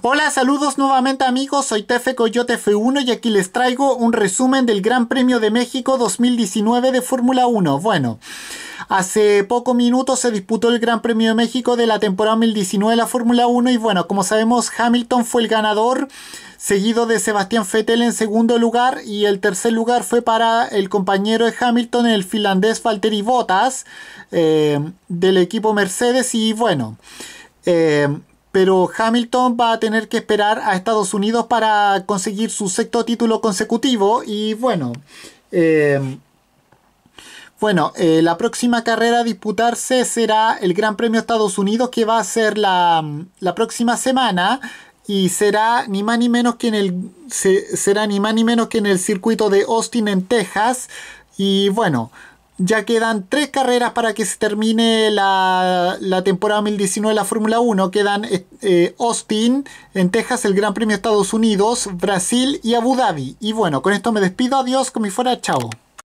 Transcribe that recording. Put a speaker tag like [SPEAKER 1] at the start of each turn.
[SPEAKER 1] Hola, saludos nuevamente amigos, soy Tefe Coyote F1 y aquí les traigo un resumen del Gran Premio de México 2019 de Fórmula 1. Bueno, hace poco minutos se disputó el Gran Premio de México de la temporada 2019 de la Fórmula 1 y bueno, como sabemos Hamilton fue el ganador, seguido de Sebastián Vettel en segundo lugar y el tercer lugar fue para el compañero de Hamilton, el finlandés Valtteri Bottas eh, del equipo Mercedes y bueno... Eh, pero Hamilton va a tener que esperar a Estados Unidos para conseguir su sexto título consecutivo y bueno, em, bueno, eh, la próxima carrera a disputarse será el Gran Premio Estados Unidos que va a ser la, próxima semana y será ni más ni menos que en el será ni más ni menos que en el circuito de Austin en Texas y bueno, ya quedan tres carreras para que se termine la, temporada 2019 de la Fórmula 1. Quedan eh, eh, Austin, en Texas, el Gran Premio de Estados Unidos, Brasil y Abu Dhabi. Y bueno, con esto me despido. Adiós, con mi fuera. Chao.